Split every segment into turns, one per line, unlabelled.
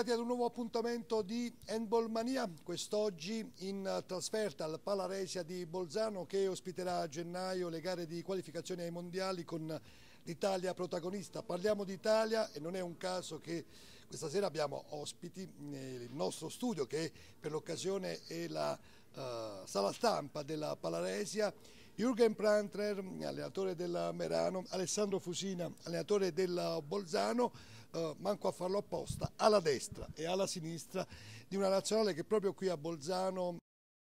trovati ad un nuovo appuntamento di Handball Mania, quest'oggi in eh, trasferta al Palaresia di Bolzano che ospiterà a gennaio le gare di qualificazione ai mondiali con l'Italia protagonista. Parliamo d'Italia e non è un caso che questa sera abbiamo ospiti nel eh, nostro studio che per l'occasione è la uh, sala stampa della Palaresia. Jürgen Prantner, allenatore del Merano, Alessandro Fusina, allenatore del Bolzano eh, manco a farlo apposta, alla destra e alla sinistra di una nazionale che proprio qui a Bolzano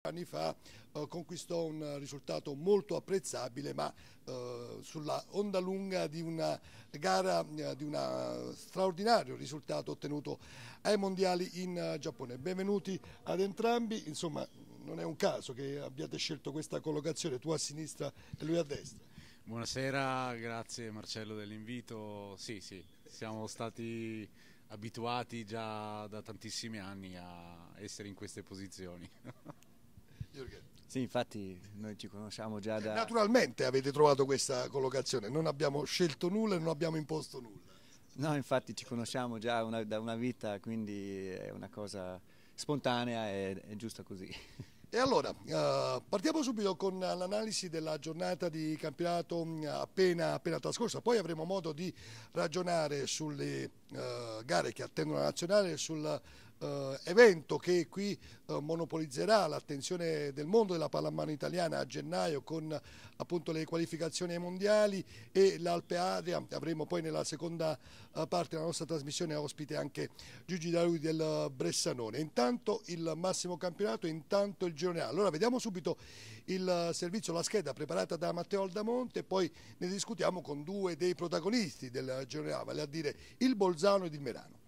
anni fa eh, conquistò un risultato molto apprezzabile ma eh, sulla onda lunga di una gara eh, di un straordinario risultato ottenuto ai mondiali in eh, Giappone. Benvenuti ad entrambi, insomma non è un caso che abbiate scelto questa collocazione, tu a sinistra e lui a destra.
Buonasera, grazie Marcello dell'invito, sì sì siamo stati abituati già da tantissimi anni a essere in queste posizioni. Sì, infatti noi ci conosciamo già da...
Naturalmente avete trovato questa collocazione,
non abbiamo scelto nulla e non abbiamo
imposto nulla.
No, infatti ci conosciamo già una, da una vita, quindi è una cosa spontanea e è giusta così. E
allora, uh, partiamo subito con l'analisi della giornata di campionato mm, appena, appena, trascorsa, poi avremo modo di ragionare sulle uh, gare che attendono la nazionale, sul eh, evento che qui eh, monopolizzerà l'attenzione del mondo della pallamano italiana a gennaio con appunto le qualificazioni ai mondiali e l'Alpe Adria. Avremo poi nella seconda eh, parte della nostra trasmissione ospite anche Gigi Darui del Bressanone. Intanto il massimo campionato, intanto il girone A. Allora vediamo subito il eh, servizio, la scheda preparata da Matteo Aldamonte, e poi ne discutiamo con due dei protagonisti del eh, girone A, vale a dire il Bolzano ed il Merano.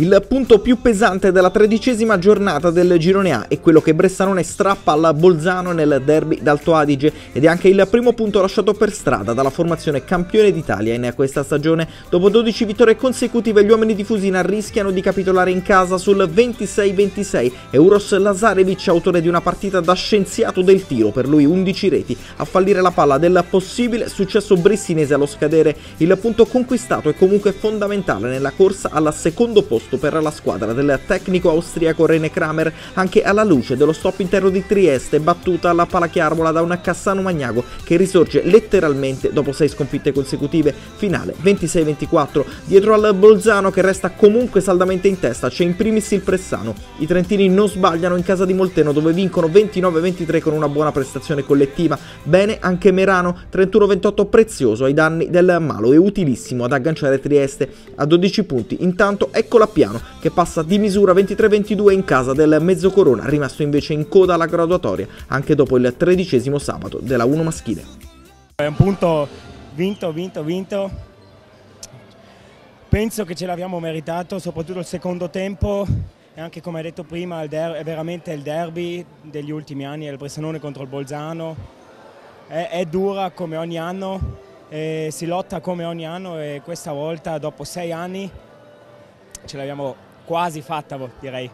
Il punto più pesante della tredicesima giornata del girone A è quello che Bressanone strappa al Bolzano nel derby d'Alto Adige ed è anche il primo punto lasciato per strada dalla formazione campione d'Italia in questa stagione. Dopo 12 vittorie consecutive gli uomini di Fusina rischiano di capitolare in casa sul 26-26 e Uros Lazarevic, autore di una partita da scienziato del tiro, per lui 11 reti, a fallire la palla del possibile successo bressinese allo scadere. Il punto conquistato è comunque fondamentale nella corsa al secondo posto posto per la squadra del tecnico austriaco Rene Kramer anche alla luce dello stop interno di Trieste battuta alla Palachiarvola da un Cassano Magnago che risorge letteralmente dopo sei sconfitte consecutive, finale 26-24, dietro al Bolzano che resta comunque saldamente in testa, c'è in primis il Pressano, i Trentini non sbagliano in casa di Molteno dove vincono 29-23 con una buona prestazione collettiva, bene anche Merano 31-28 prezioso ai danni del Malo e utilissimo ad agganciare Trieste a 12 punti, intanto ecco la Sappiano che passa di misura 23-22 in casa del Mezzocorona, rimasto invece in coda alla graduatoria anche dopo il tredicesimo sabato della 1 maschile. È un punto vinto, vinto, vinto. Penso che ce l'abbiamo meritato, soprattutto il secondo tempo e anche come hai detto prima è veramente il derby degli ultimi anni, è il Bressanone contro il Bolzano, è, è dura come ogni anno, eh, si lotta come ogni anno e questa volta dopo sei anni Ce l'abbiamo quasi fatta, direi.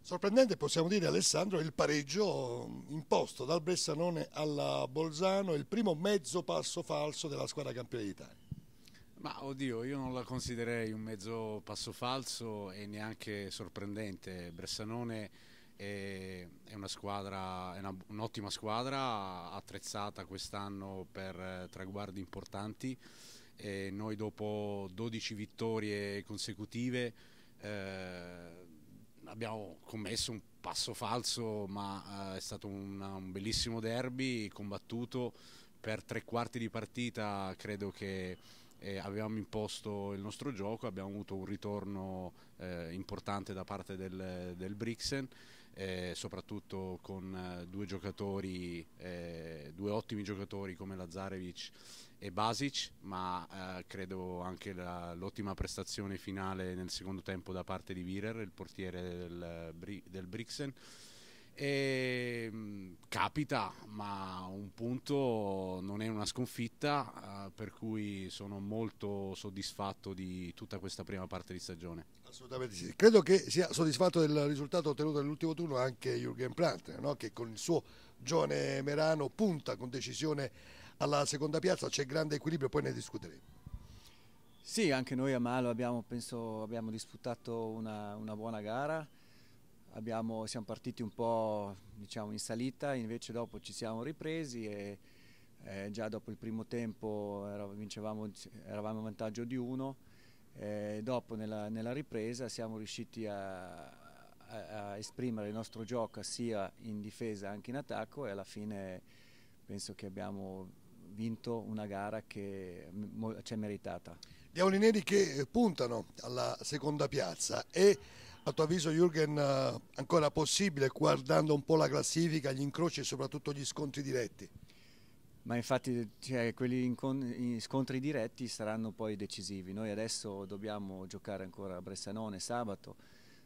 Sorprendente possiamo dire Alessandro il pareggio imposto dal Bressanone alla Bolzano, il primo mezzo passo falso della squadra campione d'Italia.
Ma oddio, io non la considererei un mezzo passo falso e neanche sorprendente. Bressanone è, una squadra, è un'ottima squadra attrezzata quest'anno per eh, traguardi importanti e noi dopo 12 vittorie consecutive eh, abbiamo commesso un passo falso ma eh, è stato un, un, bellissimo derby combattuto per tre quarti di partita credo che eh, avevamo imposto il nostro gioco, abbiamo avuto un ritorno eh, importante da parte del, del Brixen eh, soprattutto con eh, due giocatori, eh, due ottimi giocatori come Lazarevic e Basic, ma eh, credo anche l'ottima prestazione finale nel secondo tempo da parte di Virer, il portiere del, del Brixen. E, ehm, mh, capita, ma un punto non è una sconfitta, eh, per cui sono molto soddisfatto di tutta questa prima parte di stagione. Assolutamente sì.
Credo che sia soddisfatto del risultato ottenuto nell'ultimo turno anche Jürgen Prantner, no? che con il suo giovane Merano punta con decisione alla seconda piazza c'è grande equilibrio, poi ne discuteremo.
Sì, anche noi a Malo abbiamo, penso, abbiamo disputato una, una buona gara, abbiamo, siamo partiti un po' diciamo, in salita, invece dopo ci siamo ripresi e eh, già dopo il primo tempo eravamo, eravamo in vantaggio di uno, eh, dopo nella, nella, ripresa siamo riusciti a, a, a, esprimere il nostro gioco sia in difesa che in attacco e alla fine penso che abbiamo vinto una gara che ci è meritata. Gli
Diavolineri che eh,
puntano alla
seconda piazza e a tuo avviso Jürgen eh, ancora possibile guardando un po'
la classifica, gli incroci
e soprattutto gli scontri diretti?
Ma infatti cioè, quelli scontri diretti saranno poi decisivi. Noi adesso dobbiamo giocare ancora a Bressanone sabato,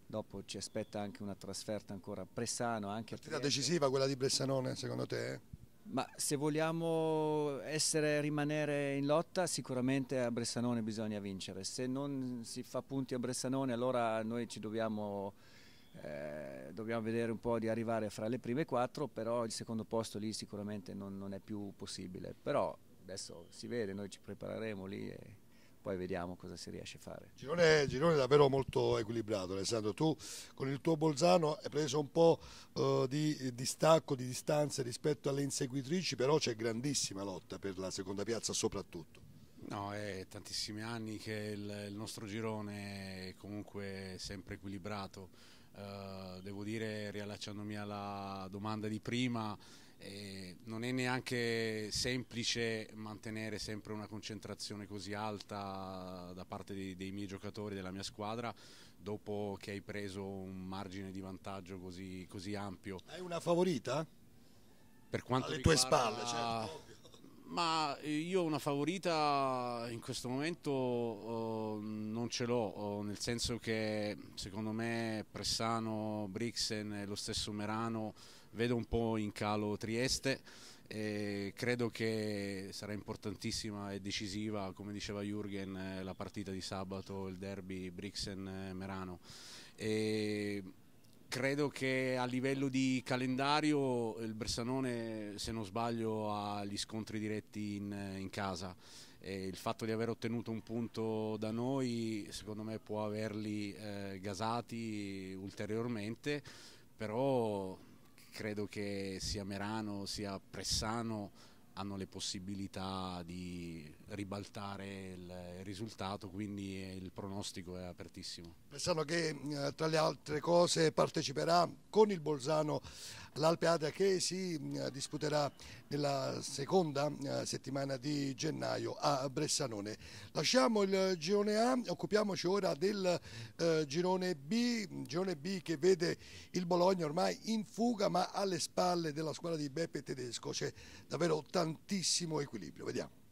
dopo ci aspetta anche una trasferta ancora a Pressano. Anche Partita decisiva quella di Bressanone secondo te? Eh? Ma se vogliamo essere, rimanere in lotta, sicuramente a Bressanone bisogna vincere. Se non si fa punti a Bressanone, allora noi ci dobbiamo, eh, dobbiamo vedere un po' di arrivare fra le prime quattro, però il secondo posto lì sicuramente non, non è più possibile. Però adesso si vede, noi ci prepareremo lì. E poi vediamo cosa si riesce a fare. Girone, girone davvero
molto equilibrato Alessandro, tu con il tuo Bolzano hai preso un po' eh, di distacco, di distanze rispetto alle inseguitrici, però c'è grandissima lotta per la seconda piazza soprattutto.
No, è tantissimi anni che il, il nostro girone è comunque sempre equilibrato. Uh, devo dire, riallacciandomi alla domanda di prima, eh, non è neanche semplice mantenere sempre una concentrazione così alta da parte dei, dei, miei giocatori, della mia squadra, dopo che hai preso un margine di vantaggio così, così ampio. Hai
una favorita?
Per quanto Alle riguarda... tue spalle, certo. Ma io una favorita in questo momento oh, non ce l'ho, oh, nel senso che secondo me Pressano, Brixen e lo stesso Merano vedo un po' in calo Trieste e credo che sarà importantissima e decisiva, come diceva Jürgen, eh, la partita di sabato, il derby Brixen-Merano. Eh, credo che a livello di calendario il Bressanone, se non sbaglio, ha gli scontri diretti in, eh, in casa. E il fatto di aver ottenuto un punto da noi, secondo me, può averli eh, gasati ulteriormente, però credo che sia Merano, sia Pressano hanno le possibilità di ribaltare il risultato, quindi il pronostico è apertissimo.
Pensano che eh, tra le altre cose parteciperà con il Bolzano l'Alpe Adria che si mm, disputerà nella seconda eh, settimana di gennaio a Bressanone. Lasciamo il girone A, occupiamoci ora del eh, girone B, girone B che vede il Bologna ormai in fuga ma alle spalle della squadra di Beppe Tedesco c'è davvero 80 tantissimo equilibrio. Vediamo.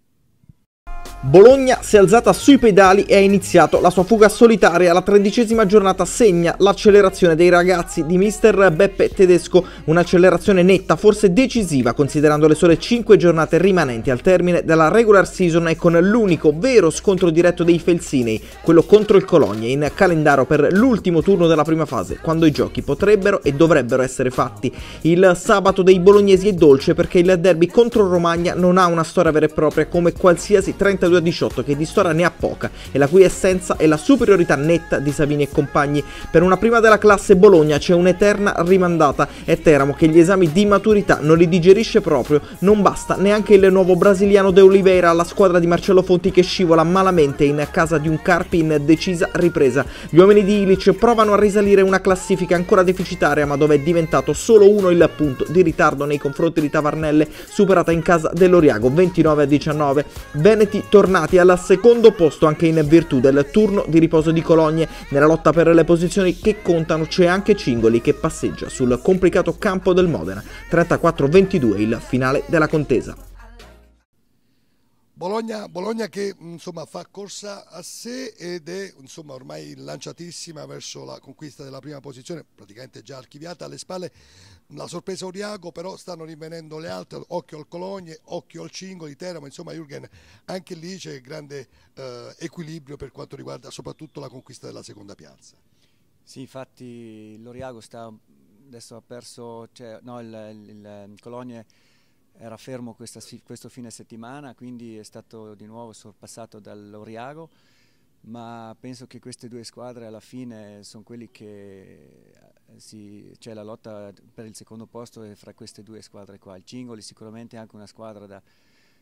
Bologna si è alzata sui pedali e ha iniziato la sua fuga solitaria. La tredicesima giornata segna l'accelerazione dei ragazzi di mister Beppe Tedesco, un'accelerazione netta, forse decisiva, considerando le sole 5 giornate rimanenti al termine della regular season e con l'unico vero scontro diretto dei Felsinei, quello contro il Cologne, in calendario per l'ultimo turno della prima fase, quando i giochi potrebbero e dovrebbero essere fatti. Il sabato dei bolognesi è dolce perché il derby contro Romagna non ha una storia vera e propria come qualsiasi 32 2-18 che di storia ne ha poca e la cui essenza è la superiorità netta di Savini e compagni. Per una prima della classe Bologna c'è un'eterna rimandata e Teramo che gli esami di maturità non li digerisce proprio, non basta neanche il nuovo brasiliano De Oliveira alla squadra di Marcello Fonti che scivola malamente in casa di un Carpi in decisa ripresa. Gli uomini di Ilic provano a risalire una classifica ancora deficitaria ma dove è diventato solo uno il punto di ritardo nei confronti di Tavarnelle superata in casa dell'Oriago 29 a 19. Veneti torna tornati al secondo posto anche in virtù del turno di riposo di Cologne. Nella lotta per le posizioni che contano c'è anche Cingoli che passeggia sul complicato campo del Modena. 34-22 il finale della contesa.
Bologna, Bologna, che insomma, fa corsa a sé ed è insomma, ormai lanciatissima verso la conquista della prima posizione, praticamente già archiviata alle spalle. La sorpresa Uriago, però stanno rinvenendo le altre, occhio al Cologne, occhio al Cingoli, Teramo, insomma Jürgen, anche lì c'è grande eh, equilibrio per quanto riguarda soprattutto la conquista della
seconda piazza. Sì, infatti l'Oriago sta, adesso ha perso, cioè, no, il, il, il Cologne era fermo questa, questo fine settimana, quindi è stato di nuovo sorpassato dall'Oriago, ma penso che queste due squadre alla fine sono quelli che eh, c'è cioè la lotta per il secondo posto è fra queste due squadre qua. Il Cingoli sicuramente è anche una squadra da,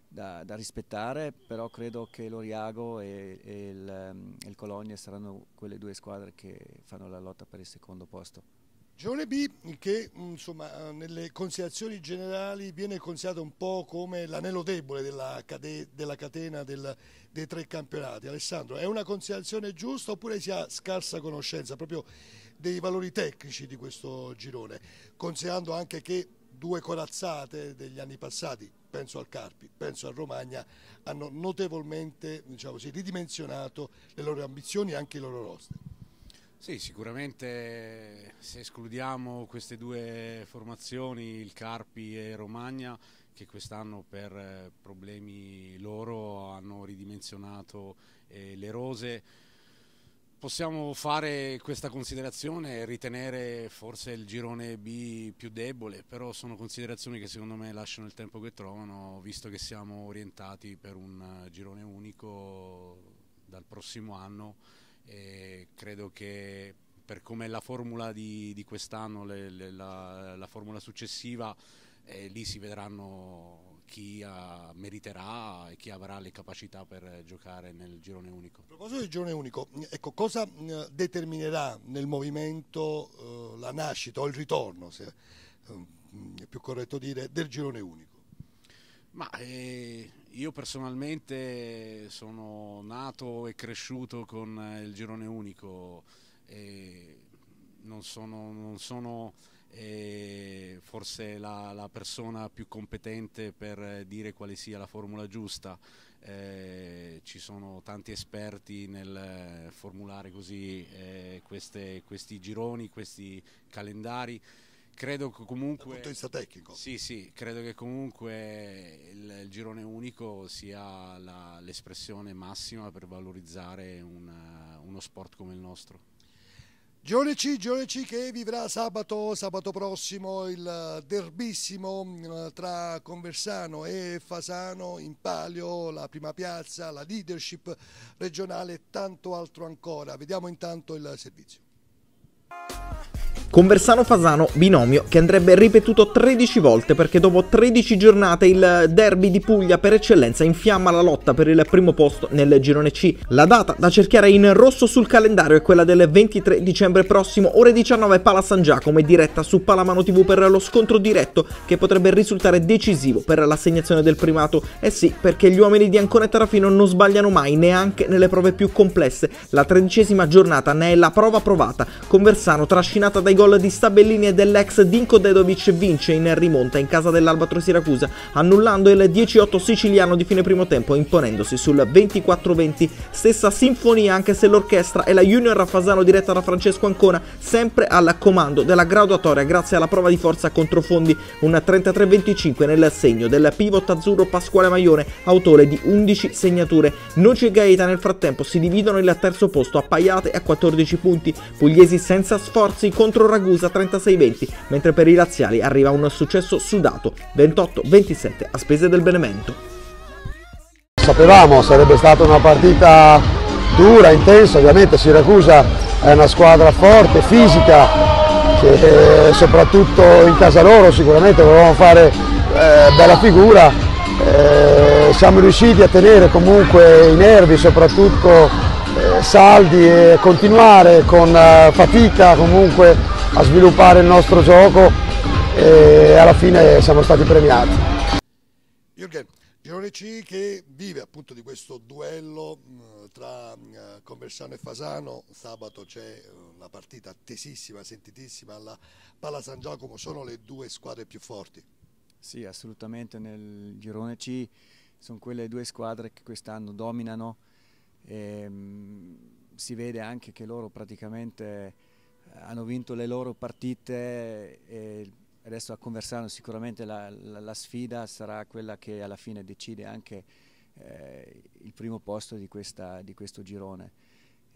da, da rispettare, però credo che l'Oriago e, e il, mm, il Colonia saranno quelle due squadre che fanno la lotta per il secondo posto.
Girone B che insomma, nelle considerazioni generali viene considerato un po' come l'anello debole della, cade, della catena del, dei tre campionati. Alessandro, è una considerazione giusta oppure si ha scarsa conoscenza proprio dei valori tecnici di questo girone, considerando anche che due corazzate degli anni passati, penso al Carpi, penso al Romagna, hanno notevolmente diciamo così, ridimensionato le loro ambizioni e anche i loro roster?
Sì, sicuramente se escludiamo queste due formazioni, il Carpi e Romagna, che quest'anno per eh, problemi loro hanno ridimensionato eh, le rose, possiamo fare questa considerazione e ritenere forse il girone B più debole, però sono considerazioni che secondo me lasciano il tempo che trovano, visto che siamo orientati per un eh, girone unico dal prossimo anno e credo che per come la formula di, di quest'anno, le, le, la, la, formula successiva, eh, lì si vedranno chi uh, meriterà e chi avrà le capacità per giocare nel girone unico.
A proposito del girone unico, ecco, cosa eh, determinerà nel movimento uh, la nascita o il ritorno, se um, è più corretto dire, del girone unico?
Ma, eh io personalmente sono nato e cresciuto con eh, il girone unico e non sono, non sono eh, forse la, la, persona più competente per eh, dire quale sia la formula giusta. Eh, ci sono tanti esperti nel eh, formulare così eh, queste, questi gironi, questi calendari credo che comunque... Dal punto di vista tecnico. Sì, sì, credo che comunque il, il girone unico sia la, l'espressione massima per valorizzare una, uno sport come il nostro. Girone C, Girone C che vivrà sabato, sabato prossimo il
derbissimo eh, tra Conversano e Fasano in palio, la prima piazza, la leadership regionale e tanto altro ancora. Vediamo intanto il servizio.
Conversano Fasano binomio che andrebbe ripetuto 13 volte perché dopo 13 giornate il derby di Puglia per eccellenza infiamma la lotta per il primo posto nel girone C. La data da cerchiare in rosso sul calendario è quella del 23 dicembre prossimo ore 19 Pala San Giacomo e diretta su Palamano TV per lo scontro diretto che potrebbe risultare decisivo per l'assegnazione del primato. Eh sì, perché gli uomini di Ancona e Tarafino non sbagliano mai neanche nelle prove più complesse. La tredicesima giornata ne è la prova provata. Conversano trascinata dai gol gol di Stabellini e dell'ex Dinko Dedovic vince in rimonta in casa dell'Albatro Siracusa, annullando il 18 siciliano di fine primo tempo, imponendosi sul 24-20. Stessa sinfonia anche se l'orchestra e la Junior Raffasano diretta da Francesco Ancona, sempre al comando della graduatoria grazie alla prova di forza contro Fondi, un 33-25 nel segno del pivot azzurro Pasquale Maione, autore di 11 segnature. Noci e Gaeta nel frattempo si dividono il terzo posto, appaiate a 14 punti, pugliesi senza sforzi contro Ragusa 36-20, mentre per i laziali arriva un successo sudato 28-27 a spese del Benevento. Sapevamo sarebbe stata una partita dura, intensa, ovviamente Siracusa
è una squadra forte, fisica, che eh, soprattutto in casa loro sicuramente volevamo fare eh, bella figura. Eh, siamo riusciti a tenere comunque i nervi, soprattutto eh, saldi e continuare con eh, fatica comunque a sviluppare il nostro gioco e alla fine siamo stati premiati. Jürgen, Girone C che vive appunto di questo duello mm, tra eh, Conversano e Fasano, sabato c'è eh, una partita tesissima, sentitissima alla Palla San Giacomo, sono le due squadre
più forti. Sì, assolutamente nel girone C sono quelle due squadre che quest'anno dominano e, mm, si vede anche che loro praticamente hanno vinto le loro partite e adesso a Conversano sicuramente la, la, la sfida sarà quella che alla fine decide anche eh, il primo posto di, questa, di questo girone.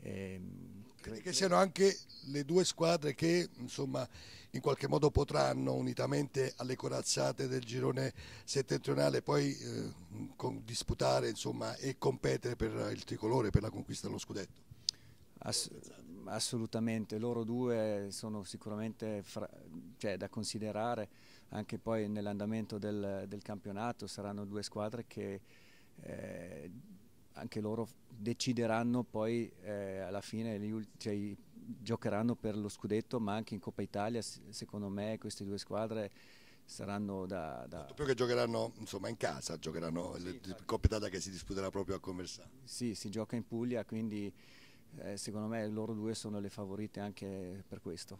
E, ehm, Credi che
siano anche le due squadre che insomma, in qualche modo potranno unitamente alle corazzate del girone settentrionale poi eh, con, disputare
insomma, e competere per il tricolore per la conquista dello scudetto? Ass assolutamente, loro due sono sicuramente fra, cioè, da considerare anche poi nell'andamento del, del, campionato, saranno due squadre che eh, anche loro decideranno poi eh, alla fine, li, cioè, giocheranno per lo scudetto ma anche in Coppa Italia secondo me queste due squadre saranno da... da... Tanto più che giocheranno insomma, in casa, giocheranno sì, le, Coppa Italia che si disputerà proprio a Conversano. Sì, si gioca in Puglia quindi eh, secondo me loro due sono le favorite anche per questo.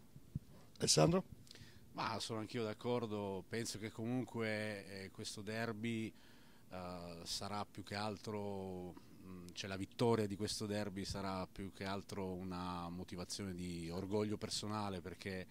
Alessandro?
Ma sono anch'io d'accordo, penso che comunque eh, questo derby eh, sarà più che altro, mm, cioè la vittoria di questo derby sarà più che altro una motivazione di orgoglio personale perché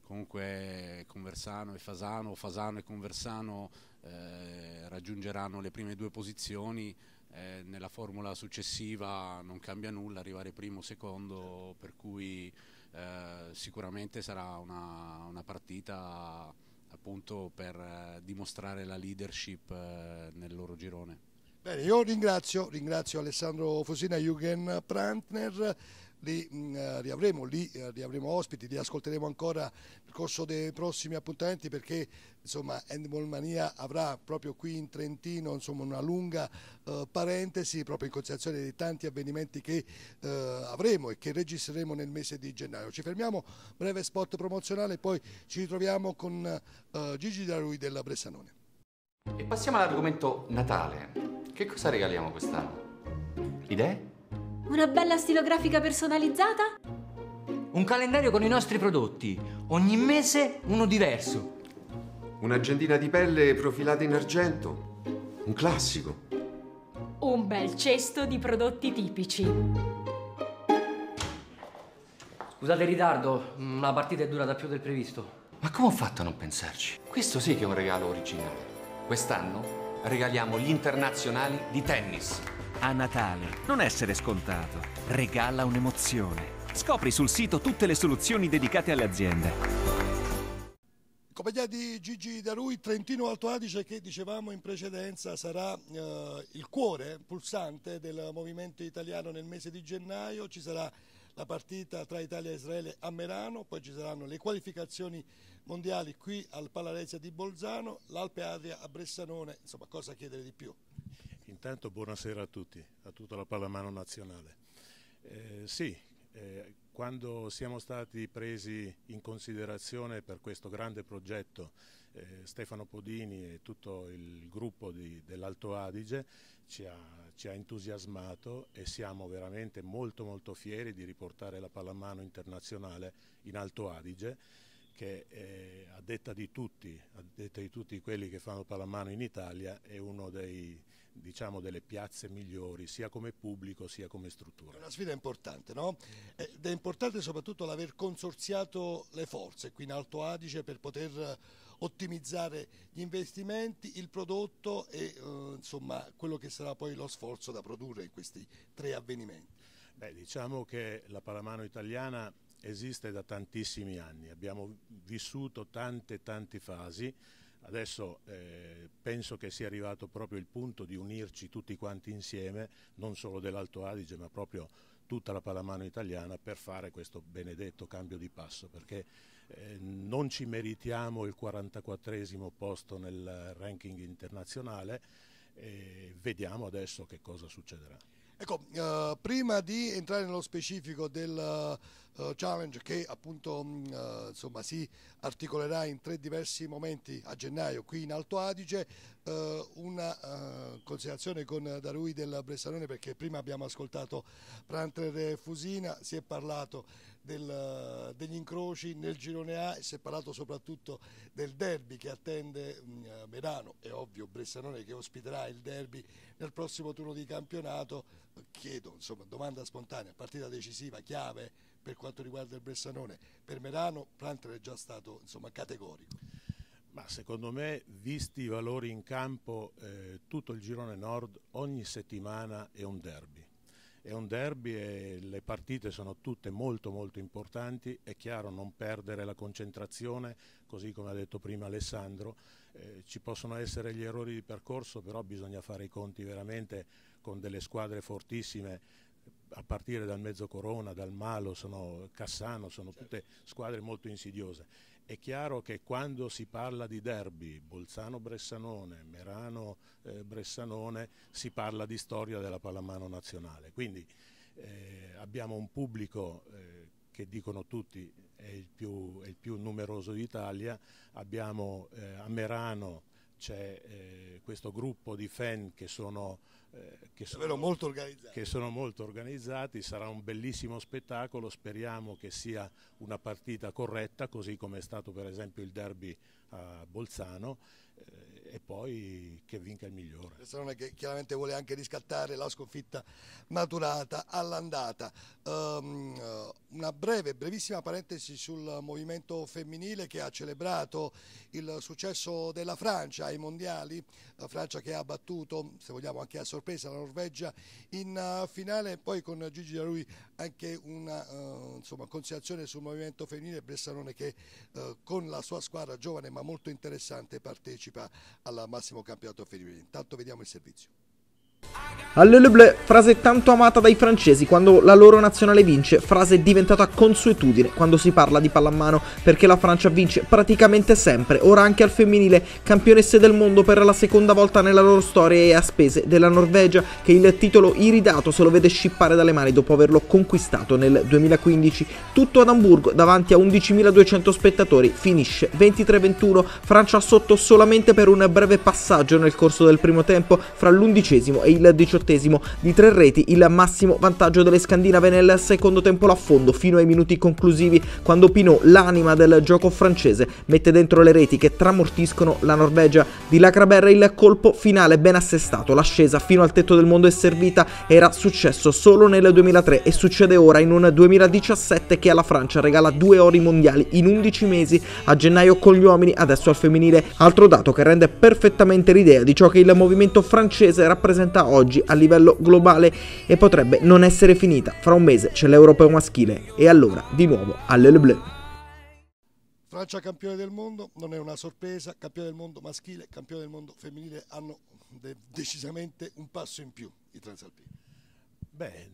comunque Conversano e Fasano, Fasano e Conversano eh, raggiungeranno le prime due posizioni eh, nella formula successiva non cambia nulla, arrivare primo o secondo, per cui eh, sicuramente sarà una, una partita appunto per eh, dimostrare la leadership eh, nel loro girone. Bene, io
ringrazio, ringrazio Alessandro Fosina, Jürgen Prantner, li mh, mm, eh, riavremo, li eh, riavremo ospiti, li ascolteremo ancora nel corso dei prossimi appuntamenti perché insomma Handball Mania avrà proprio qui in Trentino insomma, una lunga eh, parentesi proprio in considerazione dei tanti avvenimenti che eh, avremo e che registreremo nel mese di gennaio. Ci fermiamo, breve spot promozionale e poi ci ritroviamo con eh, Gigi Darui della Bressanone. E passiamo all'argomento
Natale. Che cosa regaliamo
quest'anno? Idee?
Una bella stilografica personalizzata?
Un calendario con i nostri prodotti. Ogni mese uno diverso.
Un'agendina di pelle profilata in argento. Un classico.
Un bel cesto di prodotti tipici. Scusate il ritardo, la partita è durata più del previsto. Ma come ho fatto a non pensarci? Questo sì che è un regalo originale. Quest'anno regaliamo gli internazionali di tennis.
A Natale non essere scontato, regala un'emozione. Scopri sul sito tutte le soluzioni dedicate alle aziende.
Compagnia di Gigi Da Lui, Trentino Alto Adige che dicevamo in precedenza sarà eh, il cuore pulsante del movimento italiano nel mese di gennaio, ci sarà la partita tra Italia e Israele a Merano, poi ci saranno le qualificazioni mondiali qui al Palarezia di Bolzano, l'Alpe Adria a Bressanone, insomma cosa chiedere di più?
Intanto buonasera a tutti, a tutta la pallamano nazionale. Eh, sì, eh, quando siamo stati presi in considerazione per questo grande progetto eh, Stefano Podini e tutto il gruppo dell'Alto Adige ci ha, ci ha, entusiasmato e siamo veramente molto molto fieri di riportare la pallamano internazionale in Alto Adige che eh, a, detta tutti, a detta di tutti quelli che fanno pallamano in Italia è uno dei diciamo, delle piazze migliori sia come pubblico sia come struttura. È una sfida importante, no? Ed è importante
soprattutto l'aver consorziato le forze qui in Alto Adige per poter ottimizzare gli investimenti, il prodotto e eh, insomma, quello che sarà poi lo sforzo da produrre in questi tre avvenimenti.
Beh, diciamo che la pallamano italiana esiste da tantissimi anni, abbiamo vissuto tante tante fasi Adesso eh, penso che sia arrivato proprio il punto di unirci tutti quanti insieme, non solo dell'Alto Adige ma proprio tutta la pallamano italiana per fare questo benedetto cambio di passo perché eh, non ci meritiamo il 44 posto nel ranking internazionale e vediamo adesso che cosa succederà.
Ecco, eh, prima di entrare nello specifico del eh, challenge che appunto mh, mm, eh, insomma, si articolerà in tre diversi momenti a gennaio qui in Alto Adige, eh, una eh, considerazione con Darui del Bressanone perché prima abbiamo ascoltato Pranter e Fusina, si è parlato del, eh, degli incroci nel girone A e si è parlato soprattutto del derby che attende mm, eh, Merano e ovvio Bressanone che ospiterà il derby nel prossimo turno di campionato. Chiedo, insomma, domanda spontanea, partita decisiva, chiave per quanto riguarda il Bressanone. Per Merano Planter è già stato insomma, categorico.
Ma secondo me, visti i valori in campo, eh, tutto il girone nord ogni settimana è un derby è un derby e le partite sono tutte molto molto importanti, è chiaro non perdere la concentrazione, così come ha detto prima Alessandro, eh, ci possono essere gli errori di percorso, però bisogna fare i conti veramente con delle squadre fortissime a partire dal Mezzo Corona, dal Malo, sono Cassano, sono tutte squadre molto insidiose è chiaro che quando si parla di derby, Bolzano-Bressanone, Merano-Bressanone, eh, si parla di storia della pallamano nazionale. Quindi eh, abbiamo un pubblico eh, che dicono tutti è il più, è il più numeroso d'Italia, abbiamo eh, a Merano c'è eh, questo gruppo di fan che sono eh, che sono molto, organizzati. che sono molto organizzati, sarà un bellissimo spettacolo, speriamo che sia una partita corretta, così come è stato per esempio il derby a Bolzano e poi che vinca il migliore.
Il Salone che chiaramente vuole anche riscattare la sconfitta maturata all'andata. Um, una breve, brevissima parentesi sul movimento femminile che ha celebrato il successo della Francia ai mondiali, la Francia che ha battuto, se vogliamo anche a sorpresa, la Norvegia in eh, finale, poi con Gigi Darui anche una eh, insomma, considerazione sul movimento femminile Bressanone che eh, con la sua squadra giovane ma molto interessante partecipa al massimo campionato femminile. Intanto vediamo il servizio.
Alle Le Bleu, frase tanto amata dai francesi quando la loro nazionale vince, frase diventata consuetudine quando si parla di pallamano, perché la Francia vince praticamente sempre, ora anche al femminile, campionesse del mondo per la seconda volta nella loro storia e a spese della Norvegia, che il titolo iridato se lo vede scippare dalle mani dopo averlo conquistato nel 2015. Tutto ad Hamburgo, davanti a 11.200 spettatori, finisce 23-21, Francia sotto solamente per un breve passaggio nel corso del primo tempo fra l'undicesimo e il diciottesimo di tre reti, il massimo vantaggio delle scandinave nel secondo tempo l'affondo fino ai minuti conclusivi quando Pinot, l'anima del gioco francese, mette dentro le reti che tramortiscono la Norvegia di Lacraberra il colpo finale ben assestato, l'ascesa fino al tetto del mondo è servita, era successo solo nel 2003 e succede ora in un 2017 che alla Francia regala due ori mondiali in 11 mesi, a gennaio con gli uomini, adesso al femminile, altro dato che rende perfettamente l'idea di ciò che il movimento francese rappresenta giocata oggi a livello globale e potrebbe non essere finita. Fra un mese c'è l'Europeo maschile e allora di nuovo alle Le Bleu.
Francia campione del mondo, non è una sorpresa, campione del mondo maschile, campione del mondo femminile hanno decisamente un passo in più i
transalpini. Beh,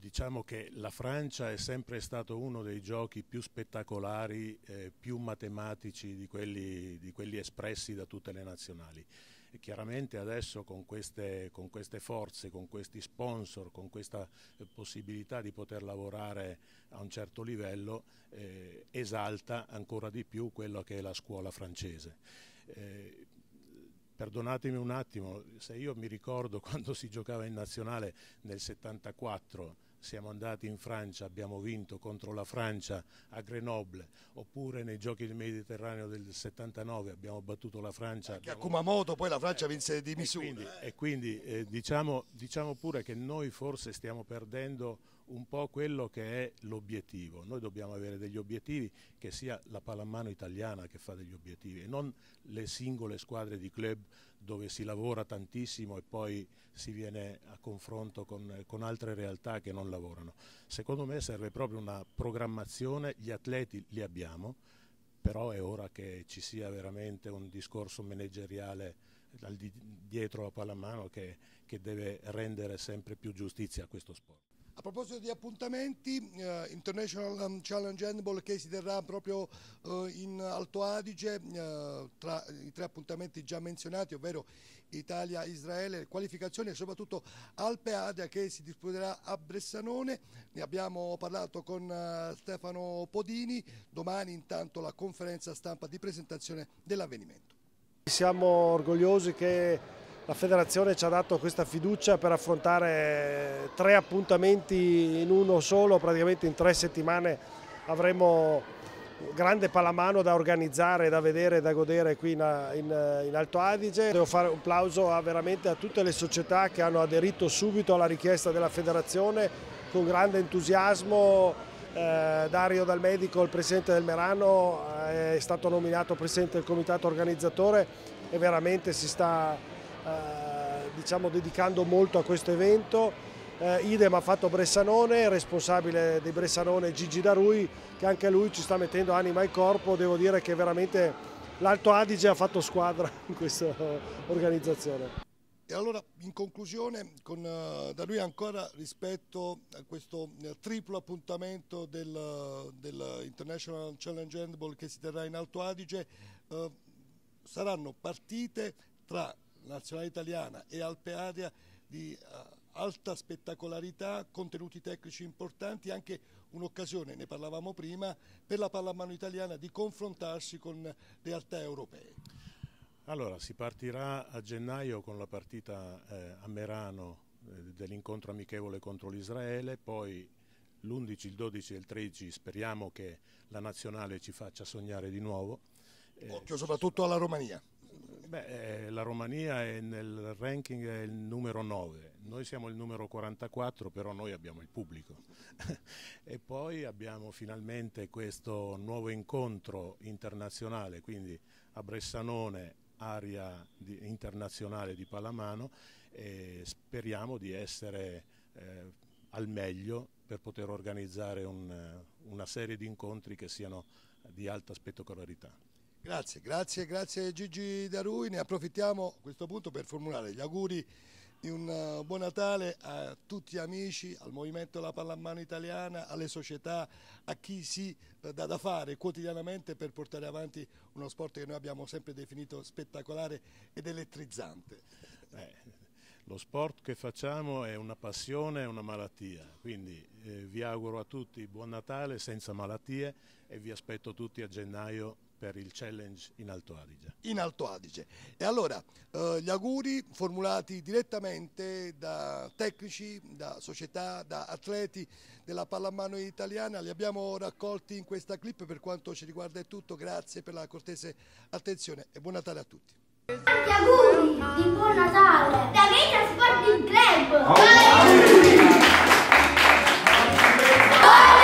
diciamo che la Francia è sempre stato uno dei giochi più spettacolari, eh, più matematici di quelli, di quelli espressi da tutte le nazionali. E chiaramente adesso con queste, con queste, forze, con questi sponsor, con questa eh, possibilità di poter lavorare a un certo livello eh, esalta ancora di più quella che è la scuola francese. Eh, perdonatemi un attimo, se io mi ricordo quando si giocava in nazionale nel 74 siamo andati in Francia, abbiamo vinto contro la Francia a Grenoble, oppure nei giochi del Mediterraneo del 79 abbiamo battuto la Francia. Anche abbiamo... a Kumamoto poi la Francia eh, vinse di misura. E quindi, eh. e quindi eh, diciamo, diciamo pure che noi forse stiamo perdendo un po' quello che è l'obiettivo. Noi dobbiamo avere degli obiettivi che sia la pallamano italiana che fa degli obiettivi e non le singole squadre di club dove si lavora tantissimo e poi si viene a confronto con, con altre realtà che non lavorano. Secondo me serve proprio una programmazione, gli atleti li abbiamo, però è ora che ci sia veramente un discorso manageriale dietro la pallamano che, che deve rendere sempre più giustizia a questo sport.
A proposito di appuntamenti, eh, International um, Challenge Handball che si terrà proprio eh, in Alto Adige, eh, tra i tre appuntamenti già menzionati, ovvero Italia-Israele, qualificazioni e soprattutto Alpe-Adria che si disputerà a Bressanone. Ne abbiamo parlato con eh, Stefano Podini, domani intanto la conferenza stampa di presentazione dell'avvenimento. Siamo orgogliosi che la federazione ci ha dato questa fiducia per affrontare eh, tre appuntamenti in uno solo, praticamente in tre settimane avremo grande palamano da organizzare, da vedere, da godere qui in, in, in Alto Adige. Devo fare un plauso a, veramente a tutte le società che hanno aderito subito alla richiesta della federazione con grande entusiasmo. Eh, Dario Dal Medico, il presidente del Merano, eh, è stato nominato presidente del comitato organizzatore e veramente si sta eh, diciamo, dedicando molto a questo evento. Eh, idem ha fatto Bressanone, responsabile di Bressanone Gigi Darui, che anche lui ci sta mettendo anima e corpo, devo dire che veramente l'Alto Adige ha fatto squadra in questa organizzazione. E allora in conclusione con, eh, da lui ancora rispetto a questo triplo appuntamento del, del, International Challenge Handball che si terrà in Alto Adige, saranno partite tra nazionale italiana e Alpeadia di uh, alta spettacolarità, contenuti tecnici importanti, anche un'occasione, ne parlavamo prima, per la pallamano italiana di confrontarsi con realtà europee.
Allora, si partirà a gennaio con la partita eh, a Merano eh, dell'incontro amichevole contro l'Israele, poi l'11, il 12 e il 13 speriamo che la nazionale ci faccia sognare di nuovo. Eh, Occhio soprattutto alla Romania. Beh, eh, la Romania è nel ranking è il numero 9, noi siamo il numero 44, però noi abbiamo il pubblico. e poi abbiamo finalmente questo nuovo incontro internazionale, quindi a Bressanone, area di, internazionale di Palamano, e speriamo di essere eh, al meglio per poter organizzare un, una serie di incontri che siano di alta spettacolarità. Grazie,
grazie, grazie Gigi Darui. Ne approfittiamo a questo punto per formulare gli auguri di un eh, buon Natale a tutti gli amici, al movimento La pallamano italiana, alle società, a chi si eh, dà da fare quotidianamente per portare avanti uno sport che noi abbiamo sempre definito spettacolare ed elettrizzante. Eh,
lo sport che facciamo è una passione, e una malattia, quindi eh, vi auguro a tutti buon Natale senza malattie e vi aspetto tutti a gennaio per il challenge in Alto Adige. In Alto
Adige. E allora eh, gli auguri formulati direttamente da tecnici, da società, da atleti della pallamano italiana, li abbiamo raccolti in questa clip, per quanto ci riguarda è tutto, grazie per la cortese attenzione e buon Natale a tutti. Tanti
auguri di buon Natale da Gaeta Sporting Club! Oh, oh.